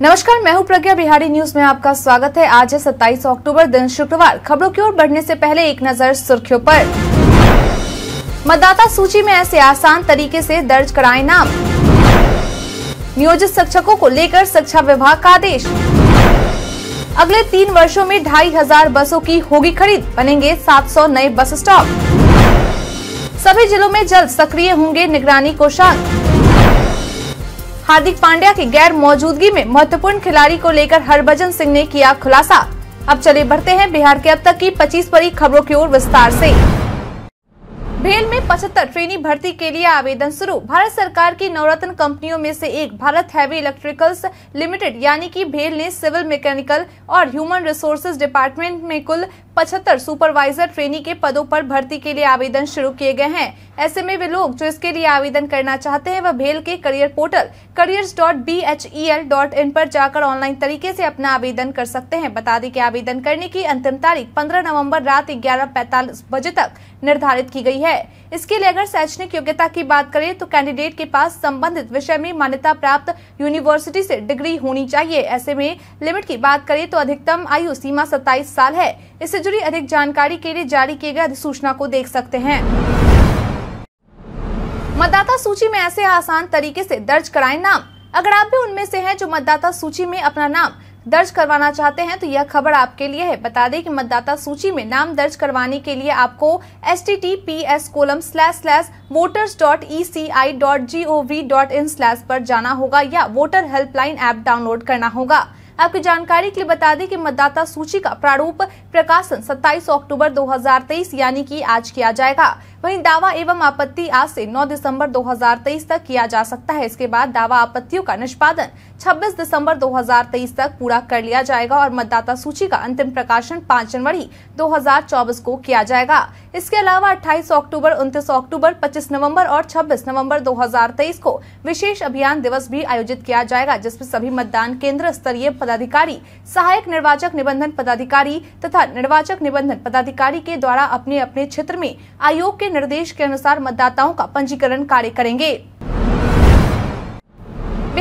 नमस्कार मैं हूं प्रज्ञा बिहारी न्यूज में आपका स्वागत है आज है 27 अक्टूबर दिन शुक्रवार खबरों की ओर बढ़ने से पहले एक नजर सुर्खियों पर मतदाता सूची में ऐसे आसान तरीके से दर्ज कराएं नाम नियोजित शिक्षकों को लेकर शिक्षा विभाग का आदेश अगले तीन वर्षों में ढाई हजार बसों की होगी खरीद बनेंगे 700 नए बस स्टॉप सभी जिलों में जल्द सक्रिय होंगे निगरानी कोषांग हार्दिक पांड्या की गैर मौजूदगी में महत्वपूर्ण खिलाड़ी को लेकर हरभजन सिंह ने किया खुलासा अब चले बढ़ते हैं बिहार के अब तक की 25 बड़ी खबरों की ओर विस्तार ऐसी भेल में 75 ट्रेनी भर्ती के लिए आवेदन शुरू भारत सरकार की नवरत्न कंपनियों में से एक भारत हैवी इलेक्ट्रिकल्स लिमिटेड यानी कि भेल ने सिविल मैकेनिकल और ह्यूमन रिसोर्सेज डिपार्टमेंट में कुल 75 सुपरवाइजर ट्रेनी के पदों पर भर्ती के लिए आवेदन शुरू किए गए हैं ऐसे में वे लोग जो इसके लिए आवेदन करना चाहते हैं वह भेल के career portal careers dot B H E L dot in पर जाकर ऑनलाइन तरीके से अपना आवेदन कर सकते हैं बता दें कि आवेदन करने की अंतिम तारीख 15 नवंबर रात ग्यारह पैंतालीस बजे तक निर्धारित की गई है है इसके लिए अगर शैक्षणिक योग्यता की बात करें तो कैंडिडेट के पास संबंधित विषय में मान्यता प्राप्त यूनिवर्सिटी से डिग्री होनी चाहिए ऐसे में लिमिट की बात करें तो अधिकतम आयु सीमा सत्ताईस साल है इससे जुड़ी अधिक जानकारी के लिए जारी किए गए अधिसूचना को देख सकते हैं मतदाता सूची में ऐसे आसान तरीके ऐसी दर्ज कराए नाम अगर आप भी उनमें से हैं जो मतदाता सूची में अपना नाम दर्ज करवाना चाहते हैं तो यह खबर आपके लिए है बता दें कि मतदाता सूची में नाम दर्ज करवाने के लिए आपको S T T P S colon slash slash voters dot E C I dot G O V dot in slash पर जाना होगा या वोटर हेल्पलाइन ऐप डाउनलोड करना होगा आपकी जानकारी के लिए बता दें कि मतदाता सूची का प्रारूप प्रकाशन 27 अक्टूबर 2023 यानी कि आज किया जाएगा वहीं दावा एवं आपत्ति आज से 9 दिसंबर 2023 तक किया जा सकता है इसके बाद दावा आपत्तियों का निष्पादन 26 दिसंबर 2023 तक पूरा कर लिया जाएगा और मतदाता सूची का अंतिम प्रकाशन 5 जनवरी 2024 को किया जाएगा इसके अलावा 28 अक्टूबर 29 अक्टूबर 25 नवंबर और 26 नवंबर 2023 को विशेष अभियान दिवस भी आयोजित किया जाएगा जिसमें सभी मतदान केंद्र स्तरीय पदाधिकारी सहायक निर्वाचक निबंधन पदाधिकारी तथा निर्वाचक निबंधन पदाधिकारी के द्वारा अपने अपने क्षेत्र में आयोग के निर्देश के अनुसार मतदाताओं का पंजीकरण कार्य करेंगे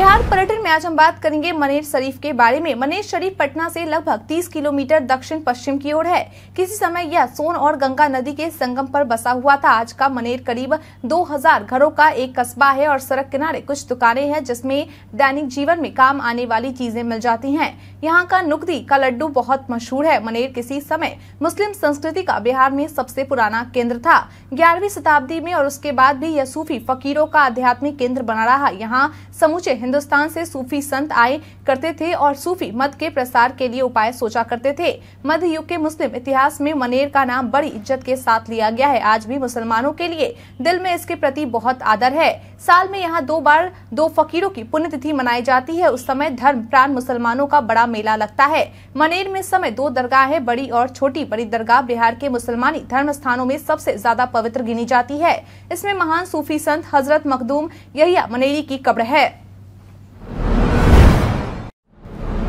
बिहार पर्यटन में आज हम बात करेंगे मनेर शरीफ के बारे में मनेर शरीफ पटना से लगभग 30 किलोमीटर दक्षिण पश्चिम की ओर है किसी समय यह सोन और गंगा नदी के संगम पर बसा हुआ था आज का मनेर करीब 2000 घरों का एक कस्बा है और सड़क किनारे कुछ दुकानें हैं जिसमें दैनिक जीवन में काम आने वाली चीजें मिल जाती है यहाँ का नुकदी का लड्डू बहुत मशहूर है मनेर किसी समय मुस्लिम संस्कृति का बिहार में सबसे पुराना केंद्र था ग्यारहवीं शताब्दी में और उसके बाद भी यह सूफी फकीरों का आध्यात्मिक केंद्र बना रहा यहाँ समूचे हिंदुस्तान से सूफी संत आए करते थे और सूफी मत के प्रसार के लिए उपाय सोचा करते थे मध्य युग के मुस्लिम इतिहास में मनेर का नाम बड़ी इज्जत के साथ लिया गया है आज भी मुसलमानों के लिए दिल में इसके प्रति बहुत आदर है साल में यहाँ दो बार दो फकीरों की पुण्यतिथि मनाई जाती है उस समय धर्म प्राण मुसलमानों का बड़ा मेला लगता है मनेर में समय दो दरगाह है बड़ी और छोटी बड़ी दरगाह बिहार के मुसलमानी धर्म स्थानों में सबसे ज्यादा पवित्र गिनी जाती है इसमें महान सूफी संत हजरत मखदूम यही मनेरी की कब्र है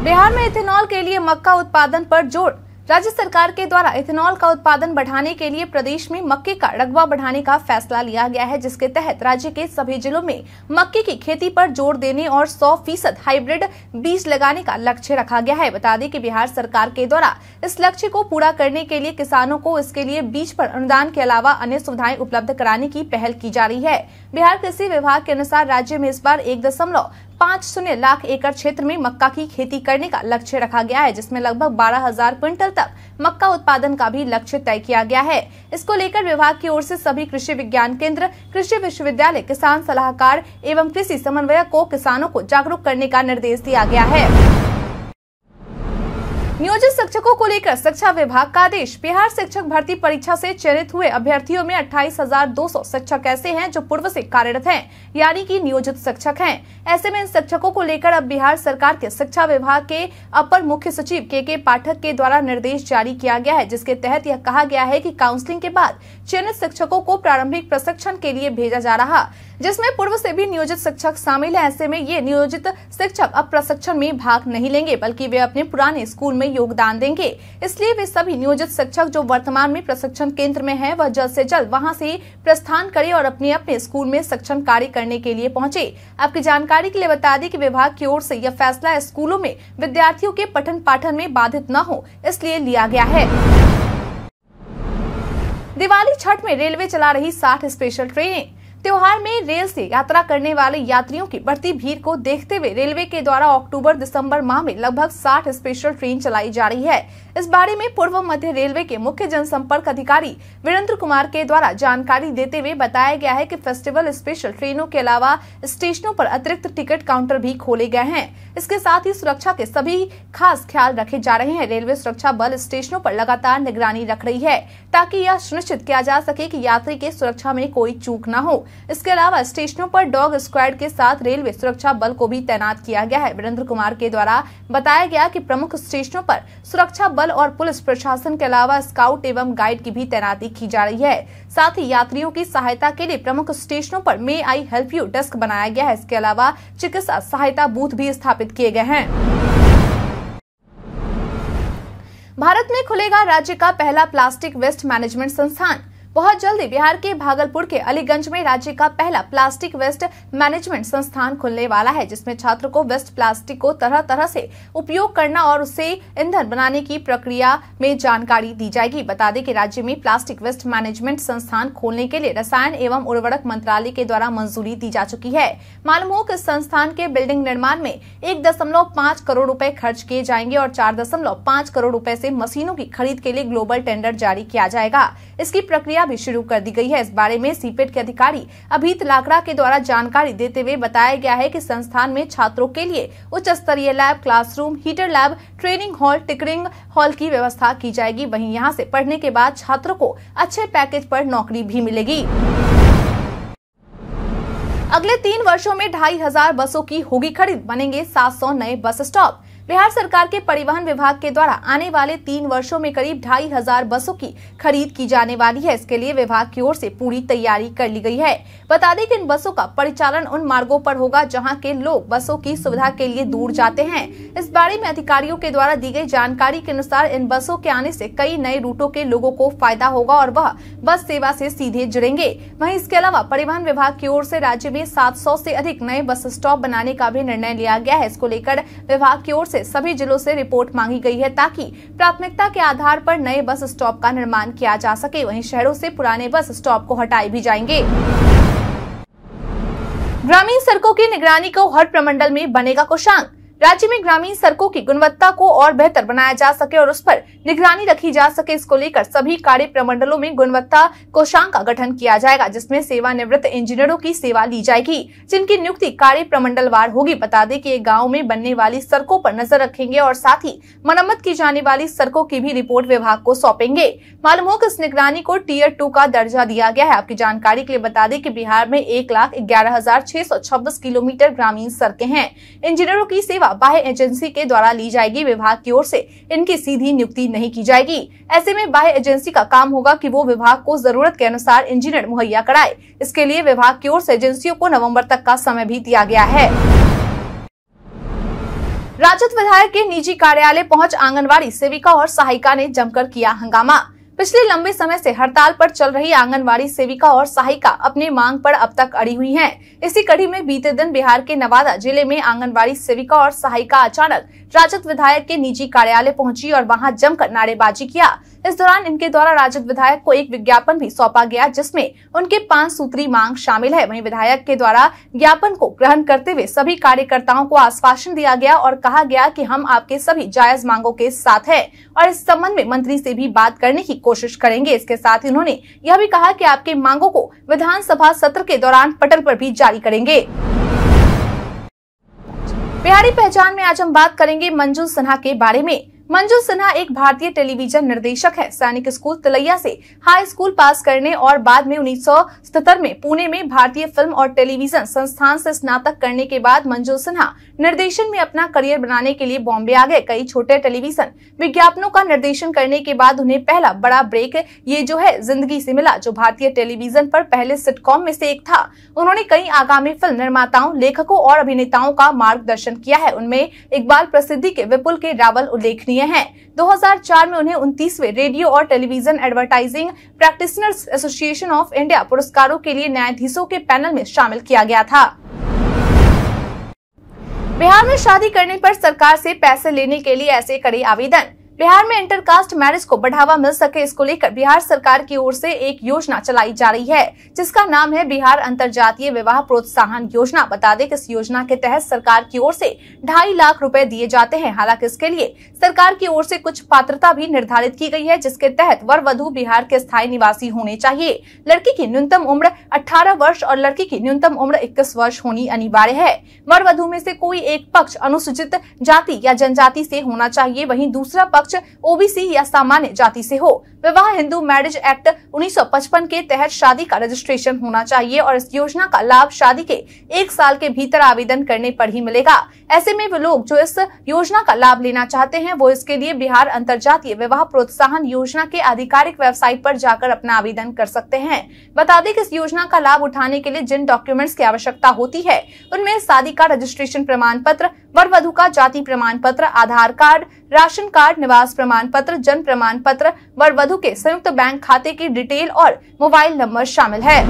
बिहार में इथेनॉल के लिए मक्का उत्पादन पर जोर राज्य सरकार के द्वारा इथेनॉल का उत्पादन बढ़ाने के लिए प्रदेश में मक्के का रकबा बढ़ाने का फैसला लिया गया है जिसके तहत राज्य के सभी जिलों में मक्के की खेती पर जोर देने और 100 फीसद हाइब्रिड बीज लगाने का लक्ष्य रखा गया है बता दें कि बिहार सरकार के द्वारा इस लक्ष्य को पूरा करने के लिए किसानों को इसके लिए बीज आरोप अनुदान के अलावा अन्य सुविधाएं उपलब्ध कराने की पहल की जा रही है बिहार कृषि विभाग के अनुसार राज्य में इस बार एक दशमलव पाँच शून्य लाख एकड़ क्षेत्र में मक्का की खेती करने का लक्ष्य रखा गया है जिसमें लगभग बारह हजार क्विंटल तक मक्का उत्पादन का भी लक्ष्य तय किया गया है इसको लेकर विभाग की ओर से सभी कृषि विज्ञान केंद्र कृषि विश्वविद्यालय किसान सलाहकार एवं कृषि समन्वयक को किसानों को जागरूक करने का निर्देश दिया गया है नियोजित शिक्षकों को लेकर शिक्षा विभाग का आदेश बिहार शिक्षक भर्ती परीक्षा से चयनित हुए अभ्यर्थियों में 28,200 शिक्षक ऐसे हैं जो पूर्व से कार्यरत हैं यानी कि नियोजित शिक्षक हैं ऐसे में इन शिक्षकों को लेकर अब बिहार सरकार के शिक्षा विभाग के अपर मुख्य सचिव के के पाठक के द्वारा निर्देश जारी किया गया है जिसके तहत यह कहा गया है की काउंसिलिंग के बाद चयनित शिक्षकों को प्रारंभिक प्रशिक्षण के लिए भेजा जा रहा जिसमें पूर्व से भी नियोजित शिक्षक शामिल है ऐसे में ये नियोजित शिक्षक अब प्रशिक्षण में भाग नहीं लेंगे बल्कि वे अपने पुराने स्कूल में योगदान देंगे इसलिए वे सभी नियोजित शिक्षक जो वर्तमान में प्रशिक्षण केंद्र में है वह जल्द से जल्द वहां से प्रस्थान करें और अपने अपने स्कूल में शिक्षण कार्य करने के लिए पहुंचे आपकी जानकारी के लिए बता दें कि विभाग की ओर से यह फैसला स्कूलों में विद्यार्थियों के पठन पाठन में बाधित न हो इसलिए लिया गया है दिवाली छठ में रेलवे चला रही साठ स्पेशल ट्रेनें त्योहार में रेल से यात्रा करने वाले यात्रियों की बढ़ती भीड़ को देखते हुए रेलवे के द्वारा अक्टूबर दिसंबर माह में लगभग 60 स्पेशल ट्रेन चलाई जा रही है इस बारे में पूर्व मध्य रेलवे के मुख्य जनसंपर्क अधिकारी वीरेंद्र कुमार के द्वारा जानकारी देते हुए बताया गया है कि फेस्टिवल स्पेशल ट्रेनों के अलावा स्टेशनों आरोप अतिरिक्त टिकट काउंटर भी खोले गए हैं इसके साथ ही सुरक्षा के सभी खास ख्याल रखे जा रहे हैं रेलवे सुरक्षा बल स्टेशनों आरोप लगातार निगरानी रख रही है ताकि यह सुनिश्चित किया जा सके की यात्री के सुरक्षा में कोई चूक न हो इसके अलावा स्टेशनों पर डॉग स्क्वाड के साथ रेलवे सुरक्षा बल को भी तैनात किया गया है वीरेंद्र कुमार के द्वारा बताया गया कि प्रमुख स्टेशनों पर सुरक्षा बल और पुलिस प्रशासन के अलावा स्काउट एवं गाइड की भी तैनाती की जा रही है साथ ही यात्रियों की सहायता के लिए प्रमुख स्टेशनों आरोप may I help you desk बनाया गया है इसके अलावा चिकित्सा सहायता बूथ भी स्थापित किए गए हैं भारत में खुलेगा राज्य का पहला प्लास्टिक वेस्ट मैनेजमेंट संस्थान बहुत जल्दी बिहार के भागलपुर के अलीगंज में राज्य का पहला प्लास्टिक वेस्ट मैनेजमेंट संस्थान खुलने वाला है जिसमें छात्र को वेस्ट प्लास्टिक को तरह तरह से उपयोग करना और उसे ईंधन बनाने की प्रक्रिया में जानकारी दी जाएगी बता दें कि राज्य में प्लास्टिक वेस्ट मैनेजमेंट संस्थान खोलने के लिए रसायन एवं उर्वरक मंत्रालय के द्वारा मंजूरी दी जा चुकी है मालूम हो कि संस्थान के बिल्डिंग निर्माण में एक दशमलव करोड़ रूपए खर्च किए जाएंगे और चार दशमलव करोड़ रूपए से मशीनों की खरीद के लिए ग्लोबल टेंडर जारी किया जाएगा इसकी प्रक्रिया प्रक्रिया भी शुरू कर दी गई है इस बारे में सीपेट के अधिकारी अभित लाकड़ा के द्वारा जानकारी देते हुए बताया गया है कि संस्थान में छात्रों के लिए उच्च स्तरीय lab classroom heater lab training hall tinkering hall की व्यवस्था की जाएगी वही यहाँ ऐसी पढ़ने के बाद छात्रों को अच्छे पैकेज आरोप नौकरी भी मिलेगी अगले तीन वर्षों में ढाई हजार बसों की होगी खरीद बनेंगे 700 नए बस स्टॉप बिहार सरकार के परिवहन विभाग के द्वारा आने वाले तीन वर्षों में करीब ढाई हजार बसों की खरीद की जाने वाली है इसके लिए विभाग की ओर से पूरी तैयारी कर ली गई है बता दें कि इन बसों का परिचालन उन मार्गों पर होगा जहां के लोग बसों की सुविधा के लिए दूर जाते हैं इस बारे में अधिकारियों के द्वारा दी गई जानकारी के अनुसार इन बसों के आने ऐसी कई नए रूटों के लोगों को फायदा होगा और वह बस सेवा से सीधे जुड़ेंगे वही इसके अलावा परिवहन विभाग की ओर ऐसी राज्य में सात सौ अधिक नए बस स्टॉप बनाने का भी निर्णय लिया गया है इसको लेकर विभाग की ओर से सभी जिलों से रिपोर्ट मांगी गई है ताकि प्राथमिकता के आधार पर नए बस स्टॉप का निर्माण किया जा सके वहीं शहरों से पुराने बस स्टॉप को हटाए भी जाएंगे ग्रामीण सड़कों की निगरानी को हर प्रमंडल में बनेगा कोशांक राज्य में ग्रामीण सड़कों की गुणवत्ता को और बेहतर बनाया जा सके और उस पर निगरानी रखी जा सके इसको लेकर सभी कार्य प्रमंडलों में गुणवत्ता कोषांग का गठन किया जाएगा जिसमें सेवानिवृत्त इंजीनियरों की सेवा ली जाएगी जिनकी नियुक्ति कार्य प्रमंडल वार होगी बता दें कि एक गाँव में बनने वाली सड़कों पर नजर रखेंगे और साथ ही मरम्मत की जाने वाली सड़कों की भी रिपोर्ट विभाग को सौंपेंगे मालूम हो इस निगरानी को टीयर टू का दर्जा दिया गया है आपकी जानकारी के लिए बता दें कि बिहार में एक लाख ग्यारह हजार छह सौ छब्बीस किलोमीटर ग्रामीण सड़कें हैं इंजीनियरों की सेवा बाह्य एजेंसी के द्वारा ली जाएगी विभाग की ओर से इनकी सीधी नियुक्ति नहीं की जाएगी ऐसे में बाह्य एजेंसी का काम होगा कि वो विभाग को जरूरत के अनुसार इंजीनियर मुहैया कराए इसके लिए विभाग की ओर से एजेंसियों को नवम्बर तक का समय भी दिया गया है राजद विधायक के निजी कार्यालय पहुंच आंगनवाड़ी सेविका और सहायिका ने जमकर किया हंगामा पिछले लंबे समय से हड़ताल पर चल रही आंगनवाड़ी सेविका और सहायिका अपने मांग पर अब तक अड़ी हुई हैं। इसी कड़ी में बीते दिन बिहार के नवादा जिले में आंगनवाड़ी सेविका और सहायिका अचानक राजद विधायक के निजी कार्यालय पहुंची और वहां जमकर नारेबाजी किया इस दौरान इनके द्वारा राजद विधायक को एक विज्ञापन भी सौंपा गया जिसमे उनके पांच सूत्री मांग शामिल है वही विधायक के द्वारा ज्ञापन को ग्रहण करते हुए सभी कार्यकर्ताओं को आश्वासन दिया गया और कहा गया की हम आपके सभी जायज मांगों के साथ है और इस संबंध में मंत्री ऐसी भी बात करने की कोशिश करेंगे इसके साथ ही उन्होंने यह भी कहा कि आपकी मांगों को विधानसभा सत्र के दौरान पटल पर भी जारी करेंगे बिहारी पहचान में आज हम बात करेंगे मंजू सिन्हा के बारे में मंजू सिन्हा एक भारतीय टेलीविजन निर्देशक है सैनिक स्कूल तिलैया से हाई स्कूल पास करने और बाद में उन्नीस में पुणे में भारतीय फिल्म और टेलीविजन संस्थान से स्नातक करने के बाद मंजू सिन्हा निर्देशन में अपना करियर बनाने के लिए बॉम्बे आ गए कई छोटे टेलीविजन विज्ञापनों का निर्देशन करने के बाद उन्हें पहला बड़ा ब्रेक ये जो है जिंदगी से मिला जो भारतीय टेलीविजन पर पहले सिटकॉम में से एक था उन्होंने कई आगामी फिल्म निर्माताओं लेखकों और अभिनेताओं का मार्गदर्शन किया है उनमें इकबाल प्रसिद्धि के विपुल के रावल उल्लेखनीय किए हैं 2004 में उन्हें उनतीसवे रेडियो और television advertising practitioners association of India पुरस्कारों के लिए न्यायाधीशों के पैनल में शामिल किया गया था बिहार में शादी करने पर सरकार से पैसे लेने के लिए ऐसे करे आवेदन बिहार में इंटरकास्ट मैरिज को बढ़ावा मिल सके इसको लेकर बिहार सरकार की ओर से एक योजना चलाई जा रही है जिसका नाम है बिहार अंतर्जातीय विवाह प्रोत्साहन योजना बता दें कि इस योजना के तहत सरकार की ओर से ढाई लाख रुपए दिए जाते हैं हालांकि इसके लिए सरकार की ओर से कुछ पात्रता भी निर्धारित की गई है जिसके तहत वर वधु बिहार के स्थायी निवासी होने चाहिए लड़की की न्यूनतम उम्र अठारह वर्ष और लड़की की न्यूनतम उम्र इक्कीस वर्ष होनी अनिवार्य है वर वधु में ऐसी कोई एक पक्ष अनुसूचित जाति या जनजाति ऐसी होना चाहिए वही दूसरा पक्ष पक्ष ओबीसी या सामान्य जाति से हो विवाह हिंदू मैरिज एक्ट 1955 के तहत शादी का रजिस्ट्रेशन होना चाहिए और इस योजना का लाभ शादी के एक साल के भीतर आवेदन करने पर ही मिलेगा ऐसे में वे लोग जो इस योजना का लाभ लेना चाहते हैं वो इसके लिए बिहार अंतर विवाह प्रोत्साहन योजना के आधिकारिक वेबसाइट पर जाकर अपना आवेदन कर सकते हैं बता दें कि इस योजना का लाभ उठाने के लिए जिन डॉक्यूमेंट्स की आवश्यकता होती है उनमें शादी का रजिस्ट्रेशन प्रमाण पत्र वर वधु का जाति प्रमाण पत्र आधार कार्ड राशन कार्ड निवास प्रमाण पत्र जन्म प्रमाण पत्र वर वधु के संयुक्त बैंक खाते की डिटेल और मोबाइल नंबर शामिल है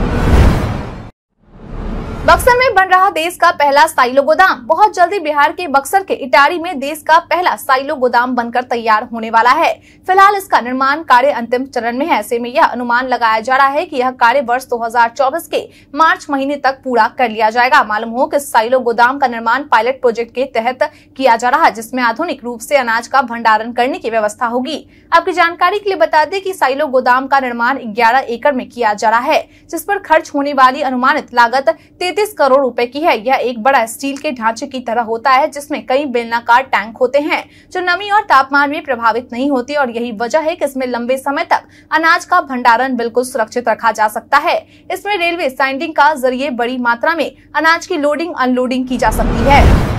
बक्सर में बन रहा देश का पहला साइलो गोदाम बहुत जल्दी बिहार के बक्सर के इटारी में देश का पहला साइलो गोदाम बनकर तैयार होने वाला है फिलहाल इसका निर्माण कार्य अंतिम चरण में है ऐसे में यह अनुमान लगाया जा रहा है कि यह कार्य वर्ष 2024 के मार्च महीने तक पूरा कर लिया जाएगा मालूम हो कि साइलो गोदाम का निर्माण पायलट प्रोजेक्ट के तहत किया जा रहा है जिसमे आधुनिक रूप ऐसी अनाज का भंडारण करने की व्यवस्था होगी आपकी जानकारी के लिए बता दें की साइलो गोदाम का निर्माण ग्यारह एकड़ में किया जा रहा है जिस पर खर्च होने वाली अनुमानित लागत तैतीस 35 करोड़ रुपए की है यह एक बड़ा स्टील के ढांचे की तरह होता है जिसमें कई बेलनाकार टैंक होते हैं जो नमी और तापमान में प्रभावित नहीं होते और यही वजह है कि इसमें लंबे समय तक अनाज का भंडारण बिल्कुल सुरक्षित रखा जा सकता है इसमें रेलवे साइडिंग का जरिए बड़ी मात्रा में अनाज की लोडिंग अनलोडिंग की जा सकती है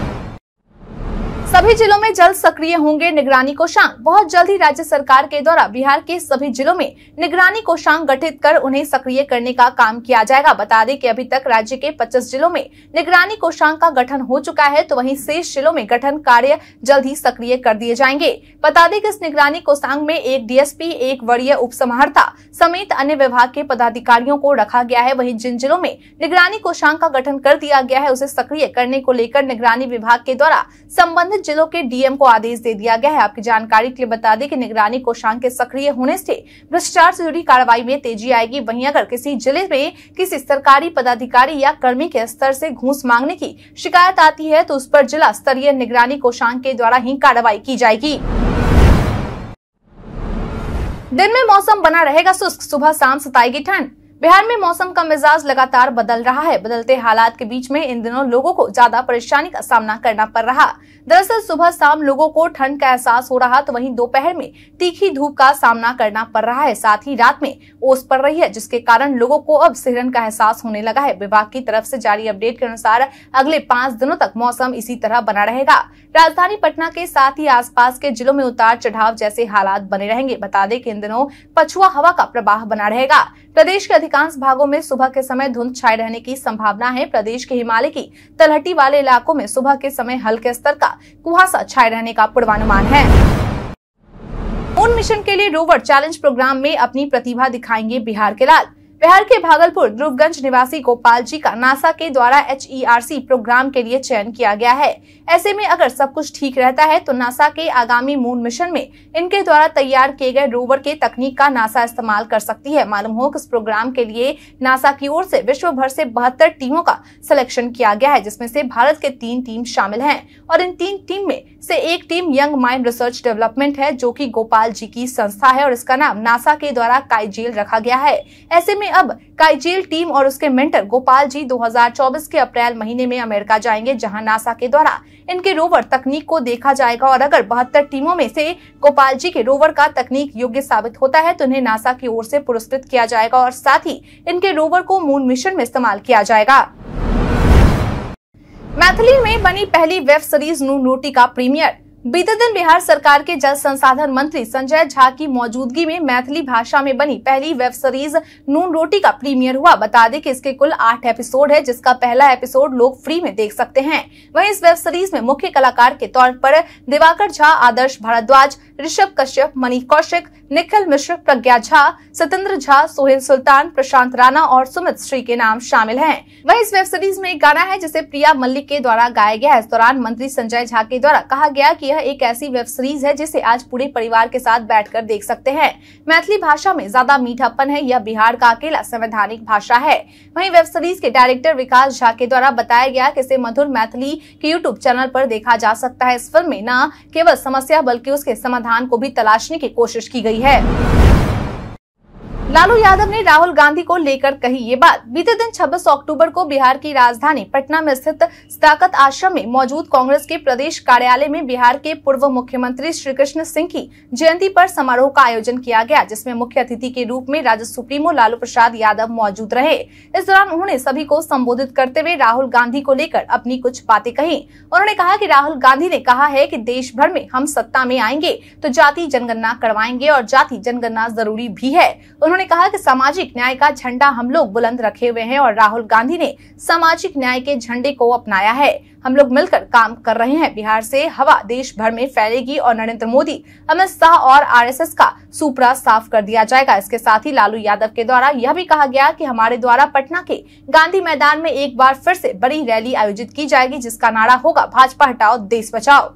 सभी जिलों में जल्द सक्रिय होंगे निगरानी कोषांग बहुत जल्द ही राज्य सरकार के द्वारा बिहार के सभी जिलों में निगरानी कोषांग गठित कर उन्हें सक्रिय करने का काम किया जाएगा बता दें कि अभी तक राज्य के 25 जिलों में निगरानी कोषांग का गठन हो चुका है तो वहीं शेष जिलों में गठन कार्य जल्द ही सक्रिय कर दिए जाएंगे बता दें कि इस निगरानी कोषांग में एक डी एक वरीय उप समेत अन्य विभाग के पदाधिकारियों को रखा गया है वही जिन जिलों में निगरानी कोषांग का गठन कर दिया गया है उसे सक्रिय करने को लेकर निगरानी विभाग के द्वारा संबंधित जिलों के डीएम को आदेश दे दिया गया है आपकी जानकारी के लिए बता दें कि निगरानी कोषांग के सक्रिय होने से भ्रष्टाचार से जुड़ी कार्रवाई में तेजी आएगी वहीं अगर किसी जिले में किसी सरकारी पदाधिकारी या कर्मी के स्तर से घूस मांगने की शिकायत आती है तो उस पर जिला स्तरीय निगरानी कोषांग के द्वारा ही कार्रवाई की जाएगी दिन में मौसम बना रहेगा शुष्क सुबह शाम सताएगी ठंड बिहार में मौसम का मिजाज लगातार बदल रहा है बदलते हालात के बीच में इन दिनों लोगों को ज्यादा परेशानी का सामना करना पड़ रहा दरअसल सुबह शाम लोगों को ठंड का एहसास हो रहा तो वहीं दोपहर में तीखी धूप का सामना करना पड़ रहा है साथ ही रात में ओस पड़ रही है जिसके कारण लोगों को अब सिहरन का एहसास होने लगा है विभाग की तरफ से जारी अपडेट के अनुसार अगले पाँच दिनों तक मौसम इसी तरह बना रहेगा राजधानी पटना के साथ ही आस के जिलों में उतार चढ़ाव जैसे हालात बने रहेंगे बता दें की इन दिनों पछुआ हवा का प्रवाह बना रहेगा प्रदेश के अधिक अधिकांश भागों में सुबह के समय धुंध छाए रहने की संभावना है प्रदेश के हिमालय की तलहटी वाले इलाकों में सुबह के समय हल्के स्तर का कुहासा छाए रहने का पूर्वानुमान है मून मिशन के लिए रोवर चैलेंज प्रोग्राम में अपनी प्रतिभा दिखाएंगे बिहार के लाल बिहार के भागलपुर ध्रुवगंज निवासी गोपाल जी का नासा के द्वारा एच प्रोग्राम e के लिए चयन किया गया है ऐसे में अगर सब कुछ ठीक रहता है तो नासा के आगामी मून मिशन में इनके द्वारा तैयार किए गए रोवर के तकनीक का नासा इस्तेमाल कर सकती है मालूम हो कि इस प्रोग्राम के लिए नासा की ओर से विश्व भर से बहत्तर टीमों का सिलेक्शन किया गया है जिसमें से भारत के तीन टीम शामिल हैं और इन तीन टीम में से एक team young mind research development है जो कि गोपाल जी की संस्था है और इसका नाम नासा के द्वारा काइजेल रखा गया है ऐसे में अब काइजील टीम और उसके मेंटर गोपाल जी 2024 के अप्रैल महीने में अमेरिका जाएंगे जहां नासा के द्वारा इनके रोवर तकनीक को देखा जाएगा और अगर बहत्तर टीमों में से गोपाल जी के रोवर का तकनीक योग्य साबित होता है तो इन्हें नासा की ओर से पुरस्कृत किया जाएगा और साथ ही इनके रोवर को मून मिशन में इस्तेमाल किया जाएगा मैथिली में बनी पहली वेब सीरीज नू नोटी का प्रीमियर बीते दिन बिहार सरकार के जल संसाधन मंत्री संजय झा की मौजूदगी में मैथिली भाषा में बनी पहली वेब सीरीज नून रोटी का प्रीमियर हुआ बता दें कि इसके कुल आठ एपिसोड है जिसका पहला एपिसोड लोग फ्री में देख सकते हैं वहीं इस वेब सीरीज में मुख्य कलाकार के तौर पर दिवाकर झा आदर्श भारद्वाज ऋषभ कश्यप मनी कौशिक निखिल मिश्र प्रज्ञा झा सतेंद्र झा सोहेल सुल्तान प्रशांत राणा और सुमित श्री के नाम शामिल हैं वहीं इस वेब सीरीज में एक गाना है जिसे प्रिया मल्लिक के द्वारा गाया गया है इस दौरान मंत्री संजय झा के द्वारा कहा गया कि यह एक ऐसी वेब सीरीज है जिसे आज पूरे परिवार के साथ बैठ देख सकते हैं मैथिली भाषा में ज्यादा मीठापन है यह बिहार का अकेला संवैधानिक भाषा है वही वेब सीरीज के डायरेक्टर विकास झा के द्वारा बताया गया कि इसे मधुर मैथिली के यूट्यूब चैनल आरोप देखा जा सकता है इस फिल्म में न केवल समस्या बल्कि उसके समाधान को भी तलाशने की कोशिश की गई है है लालू यादव ने राहुल गांधी को लेकर कही ये बात बीते दिन 26 अक्टूबर को बिहार की राजधानी पटना में स्थित ताकत आश्रम में मौजूद कांग्रेस के प्रदेश कार्यालय में बिहार के पूर्व मुख्यमंत्री श्री कृष्ण सिंह की जयंती पर समारोह का आयोजन किया गया जिसमें मुख्य अतिथि के रूप में राजद सुप्रीमो लालू प्रसाद यादव मौजूद रहे इस दौरान उन्होंने सभी को संबोधित करते हुए राहुल गांधी को लेकर अपनी कुछ बातें कही उन्होंने कहा की राहुल गांधी ने कहा है की देश भर में हम सत्ता में आएंगे तो जाति जनगणना करवाएंगे और जाति जनगणना जरूरी भी है उन्होंने उन्होंने कहा कि सामाजिक न्याय का झंडा हम लोग बुलंद रखे हुए हैं और राहुल गांधी ने सामाजिक न्याय के झंडे को अपनाया है हम लोग मिलकर काम कर रहे हैं बिहार से हवा देश भर में फैलेगी और नरेंद्र मोदी अमित शाह और आरएसएस का सुपरा साफ कर दिया जाएगा इसके साथ ही लालू यादव के द्वारा यह भी कहा गया कि हमारे द्वारा पटना के गांधी मैदान में एक बार फिर से बड़ी रैली आयोजित की जाएगी जिसका नारा होगा भाजपा हटाओ देश बचाओ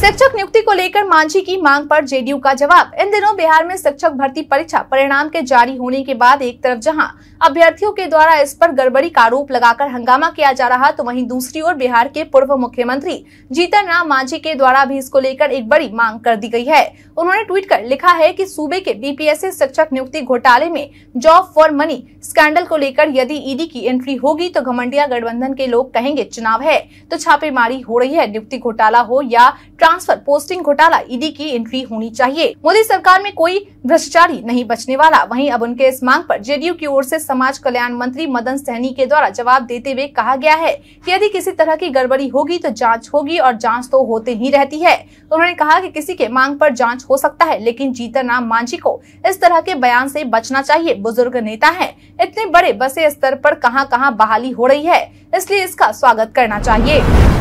शिक्षक नियुक्ति को लेकर मांझी की मांग पर जेडीयू का जवाब इन दिनों बिहार में शिक्षक भर्ती परीक्षा परिणाम के जारी होने के बाद एक तरफ जहां अभ्यर्थियों के द्वारा इस पर गड़बड़ी का आरोप लगाकर हंगामा किया जा रहा तो वहीं दूसरी ओर बिहार के पूर्व मुख्यमंत्री जीतन राम मांझी के द्वारा भी इसको लेकर एक बड़ी मांग कर दी गयी है उन्होंने ट्वीट कर लिखा है की सूबे के बीपीएससी शिक्षक नियुक्ति घोटाले में जॉब फॉर मनी स्कैंडल को लेकर यदि ईडी की एंट्री होगी तो घमंडिया गठबंधन के लोग कहेंगे चुनाव है तो छापेमारी हो रही है नियुक्ति घोटाला हो या ट्रांसफर पोस्टिंग घोटाला ईडी की एंट्री होनी चाहिए मोदी सरकार में कोई भ्रष्टाचारी नहीं बचने वाला वहीं अब उनके इस मांग पर जेडीयू की ओर से समाज कल्याण मंत्री मदन सहनी के द्वारा जवाब देते हुए कहा गया है कि यदि किसी तरह की गड़बड़ी होगी तो जांच होगी और जांच तो होते ही रहती है तो उन्होंने कहा कि किसी के मांग पर जांच हो सकता है लेकिन जीतन राम मांझी को इस तरह के बयान से बचना चाहिए बुजुर्ग नेता है इतने बड़े बसे स्तर पर कहाँ कहाँ बहाली हो रही है इसलिए इसका स्वागत करना चाहिए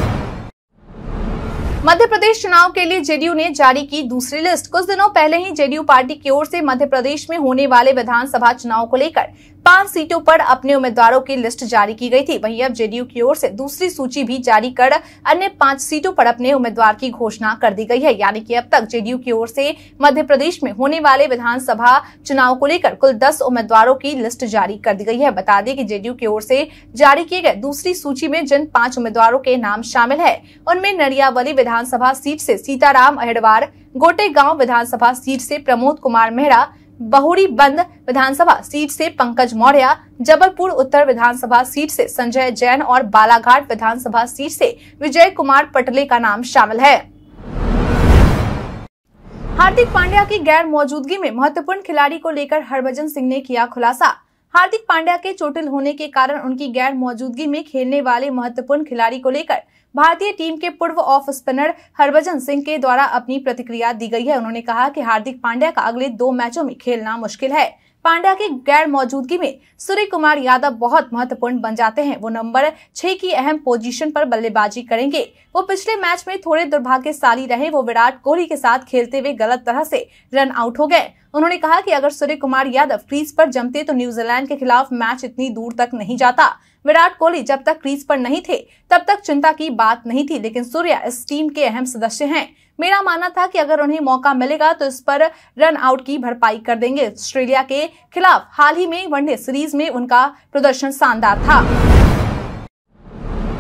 मध्य प्रदेश चुनाव के लिए जेडीयू ने जारी की दूसरी लिस्ट कुछ दिनों पहले ही जेडीयू पार्टी की ओर से मध्य प्रदेश में होने वाले विधानसभा चुनाव को लेकर पांच सीटों पर अपने उम्मीदवारों की लिस्ट जारी की गई थी वहीं अब जेडीयू की ओर से दूसरी सूची भी जारी कर अन्य पांच सीटों पर अपने उम्मीदवार की घोषणा कर दी गई है यानी कि अब तक जेडीयू की ओर से मध्य प्रदेश में होने वाले विधानसभा चुनाव को लेकर कुल दस उम्मीदवारों की लिस्ट जारी कर दी गई है बता दें कि जेडीयू की ओर से जारी किए गए दूसरी सूची में जिन पांच उम्मीदवारों के नाम शामिल है उनमें नरियावली विधानसभा सीट से सीताराम अहिडवार गांव विधानसभा सीट से प्रमोद कुमार मेहरा बहुरी बंद विधानसभा सीट से पंकज मौर्य जबलपुर उत्तर विधानसभा सीट से संजय जैन और बालाघाट विधानसभा सीट से विजय कुमार पटले का नाम शामिल है हार्दिक पांड्या की गैर मौजूदगी में महत्वपूर्ण खिलाड़ी को लेकर हरभजन सिंह ने किया खुलासा हार्दिक पांड्या के चोटिल होने के कारण उनकी गैर मौजूदगी में खेलने वाले महत्वपूर्ण खिलाड़ी को लेकर भारतीय टीम के पूर्व ऑफ स्पिनर हरभजन सिंह के द्वारा अपनी प्रतिक्रिया दी गई है उन्होंने कहा कि हार्दिक पांड्या का अगले दो मैचों में खेलना मुश्किल है पांड्या की गैर मौजूदगी में सूर्य कुमार यादव बहुत महत्वपूर्ण बन जाते हैं वो नंबर छह की अहम पोजीशन पर बल्लेबाजी करेंगे वो पिछले मैच में थोड़े दुर्भाग्यशाली रहे वो विराट कोहली के साथ खेलते हुए गलत तरह से रन आउट हो गए उन्होंने कहा कि अगर सूर्य कुमार यादव क्रीज पर जमते तो न्यूजीलैंड के खिलाफ मैच इतनी दूर तक नहीं जाता विराट कोहली जब तक क्रीज पर नहीं थे तब तक चिंता की बात नहीं थी लेकिन सूर्या इस टीम के अहम सदस्य हैं मेरा मानना था कि अगर उन्हें मौका मिलेगा तो इस पर रन आउट की भरपाई कर देंगे ऑस्ट्रेलिया के खिलाफ हाल ही में वनडे सीरीज में उनका प्रदर्शन शानदार था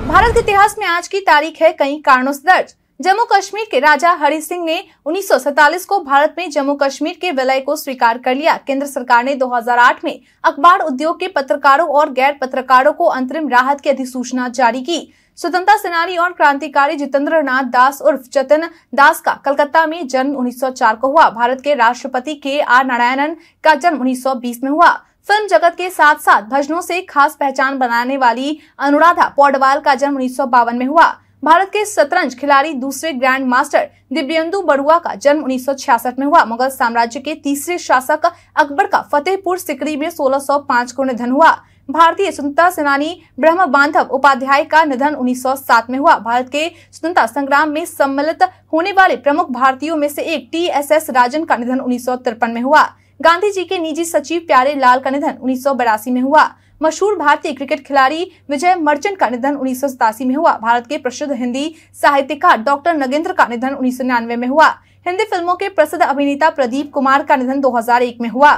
भारत के इतिहास में आज की तारीख है कई कारणों से दर्ज जम्मू कश्मीर के राजा हरि सिंह ने उन्नीस को भारत में जम्मू कश्मीर के विलय को स्वीकार कर लिया केंद्र सरकार ने 2008 में अखबार उद्योग के पत्रकारों और गैर पत्रकारों को अंतरिम राहत की अधिसूचना जारी की स्वतंत्रता सेनानी और क्रांतिकारी जितेंद्र नाथ दास उर्फ जतन दास का कलकत्ता में जन्म 1904 को हुआ भारत के राष्ट्रपति के आर नारायणन का जन्म 1920 में हुआ फिल्म जगत के साथ साथ भजनों से खास पहचान बनाने वाली अनुराधा पौडवाल का जन्म उन्नीस में हुआ भारत के शतरंज खिलाड़ी दूसरे ग्रैंड मास्टर दिव्यंदु बड़ुआ का जन्म 1966 में हुआ मुगल साम्राज्य के तीसरे शासक अकबर का फतेहपुर सिकरी में 1605 को निधन हुआ भारतीय स्वतंत्रता सेनानी ब्रह्म बांधव उपाध्याय का निधन 1907 में हुआ भारत के स्वतंत्रता संग्राम में सम्मिलित होने वाले प्रमुख भारतीयों में से एक टी एस एस राजन का निधन उन्नीस में हुआ गांधी जी के निजी सचिव प्यारे लाल का निधन उन्नीस में हुआ मशहूर भारतीय क्रिकेट खिलाड़ी विजय मर्चेंट का निधन उन्नीस में हुआ भारत के प्रसिद्ध हिंदी साहित्यकार डॉक्टर नगेंद्र का निधन उन्नीस में हुआ हिंदी फिल्मों के प्रसिद्ध अभिनेता प्रदीप कुमार का निधन 2001 में हुआ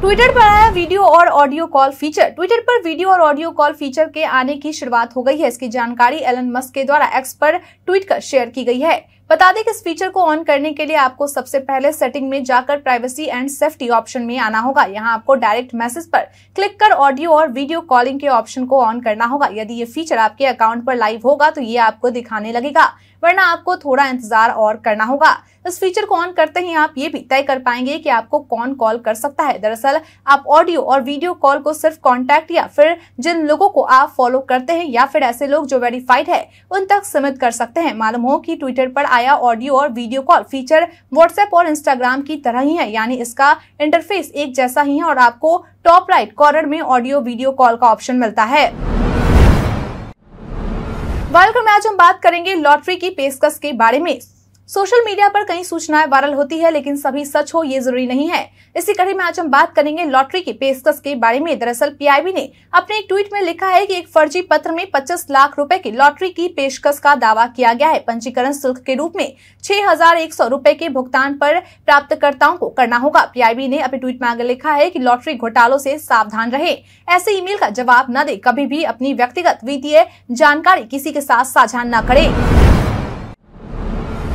ट्विटर पर आया वीडियो और ऑडियो कॉल फीचर ट्विटर पर वीडियो और ऑडियो कॉल फीचर के आने की शुरुआत हो गई है इसकी जानकारी एलन मस्क के द्वारा एक्स पर ट्वीट कर शेयर की गई है बता दें कि इस फीचर को ऑन करने के लिए आपको सबसे पहले सेटिंग में जाकर प्राइवेसी एंड सेफ्टी ऑप्शन में आना होगा यहाँ आपको डायरेक्ट मैसेज पर क्लिक कर ऑडियो और वीडियो कॉलिंग के ऑप्शन को ऑन करना होगा यदि ये फीचर आपके अकाउंट पर लाइव होगा तो ये आपको दिखाने लगेगा वरना आपको थोड़ा इंतजार और करना होगा इस फीचर को ऑन करते ही आप ये भी तय कर पाएंगे कि आपको कौन कॉल कर सकता है दरअसल आप ऑडियो और वीडियो कॉल को सिर्फ कॉन्टैक्ट या फिर जिन लोगों को आप फॉलो करते हैं या फिर ऐसे लोग जो वेरीफाइड है उन तक सीमित कर सकते हैं मालूम हो कि ट्विटर पर आया ऑडियो और वीडियो कॉल फीचर व्हाट्सएप और इंस्टाग्राम की तरह ही है यानी इसका इंटरफेस एक जैसा ही है और आपको टॉप राइट कॉर्नर में ऑडियो वीडियो कॉल का ऑप्शन मिलता है वेलकम आज हम बात करेंगे लॉटरी की पेशकश के बारे में सोशल मीडिया पर कई सूचनाएं वायरल होती है लेकिन सभी सच हो ये जरूरी नहीं है इसी कड़ी में आज हम बात करेंगे लॉटरी की पेशकश के बारे में दरअसल पीआईबी ने अपने एक ट्वीट में लिखा है कि एक फर्जी पत्र में 25 लाख रुपए की लॉटरी की पेशकश का दावा किया गया है पंजीकरण शुल्क के रूप में छह हजार एक सौ रूपए के भुगतान पर प्राप्तकर्ताओं को करना होगा पीआईबी ने अपने ट्वीट में आगे लिखा है की लॉटरी घोटालों से सावधान रहे ऐसे ईमेल का जवाब न दे कभी भी अपनी व्यक्तिगत वित्तीय जानकारी किसी के साथ साझा न करे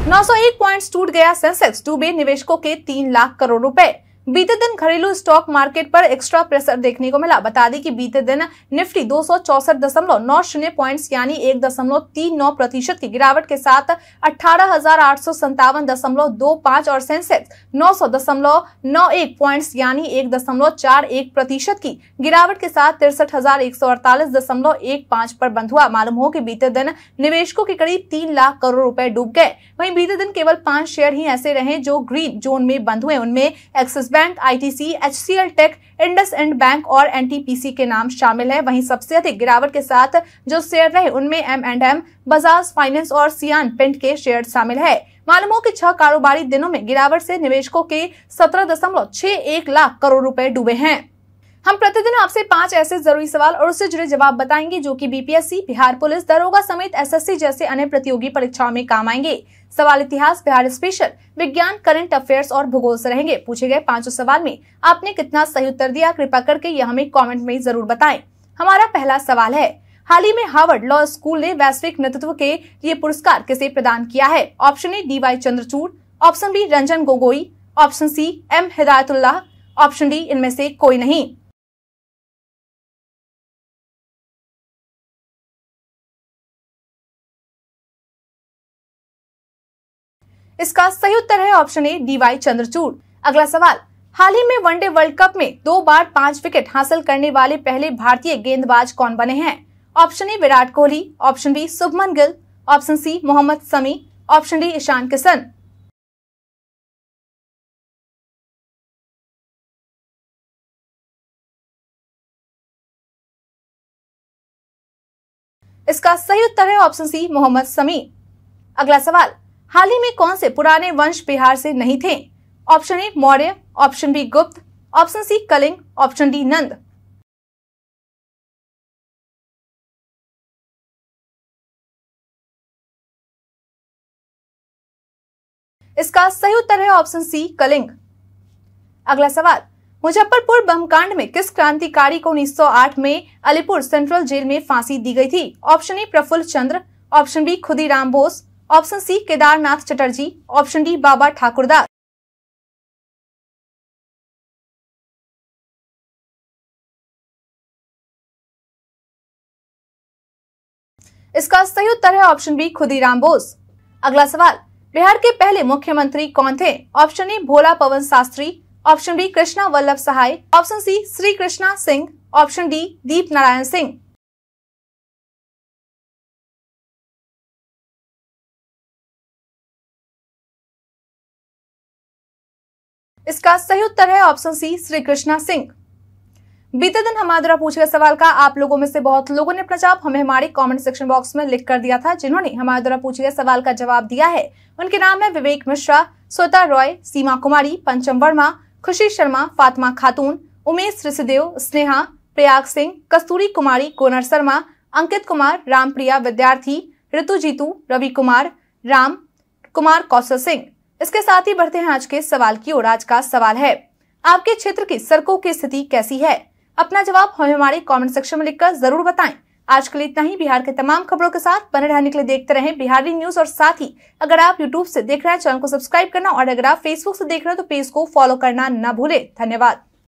901 पॉइंट्स टूट गया सेंसेक्स डूबे निवेशकों के तीन लाख करोड़ रुपए बीते दिन घरेलू स्टॉक मार्केट पर एक्स्ट्रा प्रेशर देखने को मिला बता दें कि बीते दिन निफ्टी दो दशमलव नौ शून्य यानी एक दशमलव तीन नौ प्रतिशत की गिरावट के साथ अठारह हजार आठ सौ संतावन दशमलव दो पाँच और सेंसेक्स नौ सौ दशमलव नौ एक पॉइंट यानी एक दशमलव चार एक प्रतिशत की गिरावट के साथ तिरसठ हजार एक सौ अड़तालीस दशमलव एक पाँच पर बंद हुआ मालूम हो कि बीते दिन निवेशकों के करीब तीन लाख करोड़ रुपए डूब गए वहीं बीते दिन केवल पांच शेयर ही ऐसे रहे जो ग्रीन जोन में बंद हुए उनमें Axis bank ITC HCL tech IndusInd bank और एनटीपीसी के नाम शामिल है वहीं सबसे अधिक गिरावट के साथ जो शेयर रहे उनमें M and M Bajaj finance और सियान पेंट के शेयर शामिल है मालूम हो कि छह कारोबारी दिनों में गिरावट से निवेशकों के सत्रह दशमलव छह एक लाख करोड़ रुपए डूबे हैं हम प्रतिदिन आपसे पांच ऐसे जरूरी सवाल और उससे जुड़े जवाब बताएंगे जो कि बीपीएससी बिहार पुलिस दरोगा समेत एसएससी जैसे अन्य प्रतियोगी परीक्षाओं में काम आएंगे सवाल इतिहास बिहार स्पेशल विज्ञान करंट अफेयर्स और भूगोल से रहेंगे पूछे गए पांचों सवाल में आपने कितना सही उत्तर दिया कृपा करके यह हमें कॉमेंट में जरूर बताए हमारा पहला सवाल है हाल ही में हार्वर्ड लॉ स्कूल ने वैश्विक नेतृत्व के लिए पुरस्कार किसे प्रदान किया है option A D Y Chandrachud option B Ranjan Gogoi option C M Hidayatullah option D इनमें से कोई नहीं इसका सही उत्तर है option A D Y Chandrachud अगला सवाल हाल ही में वनडे वर्ल्ड कप में दो बार पांच विकेट हासिल करने वाले पहले भारतीय गेंदबाज कौन बने हैं option A Virat Kohli option B Shubman Gill option C Mohammed Shami option D Ishan Kishan इसका सही उत्तर है ऑप्शन सी मोहम्मद समी अगला सवाल हाल ही में कौन से पुराने वंश बिहार से नहीं थे option A Maurya option B Gupta option C Kalinga option D Nanda इसका सही उत्तर है ऑप्शन सी कलिंग अगला सवाल मुजफ्फरपुर कांड में किस क्रांतिकारी को 1908 में अलीपुर सेंट्रल जेल में फांसी दी गई थी option A Prafulla Chandra option B Khudi Ram Bose option C Kedarnath Chatterjee option D Baba Thakurdas इसका सही उत्तर है ऑप्शन बी खुदीराम बोस अगला सवाल बिहार के पहले मुख्यमंत्री कौन थे option A Bhola Pawan Shastri option B Krishna Vallabh Sahay option C Shri Krishna Singh option D Deep Narayan Singh इसका सही उत्तर है ऑप्शन सी श्री कृष्णा सिंह बीते दिन हमारे द्वारा पूछे गए सवाल का आप लोगों में से बहुत लोगों ने अपना जवाब हमें हमारे कमेंट सेक्शन बॉक्स में लिख कर दिया था जिन्होंने हमारे द्वारा पूछे गए सवाल का जवाब दिया है उनके नाम है विवेक मिश्रा स्वता रॉय सीमा कुमारी पंचम वर्मा खुशी शर्मा फातिमा खातून उमेश ऋषिदेव स्नेहा प्रयाग सिंह कस्तूरी कुमारी कोनर शर्मा अंकित कुमार रामप्रिया विद्यार्थी ऋतु जीतू रवि कुमार राम कुमार कौशल सिंह इसके साथ ही बढ़ते हैं आज के सवाल की ओर आज का सवाल है आपके क्षेत्र की सड़कों की स्थिति कैसी है अपना जवाब हमें हमारे कमेंट सेक्शन में लिखकर जरूर बताएं आज के लिए इतना ही बिहार के तमाम खबरों के साथ बने रहने के लिए देखते रहें बिहारी न्यूज और साथ ही अगर आप यूट्यूब से देख रहे हैं चैनल को सब्सक्राइब करना और अगर आप फेसबुक से देख रहे हैं तो पेज को फॉलो करना न भूले धन्यवाद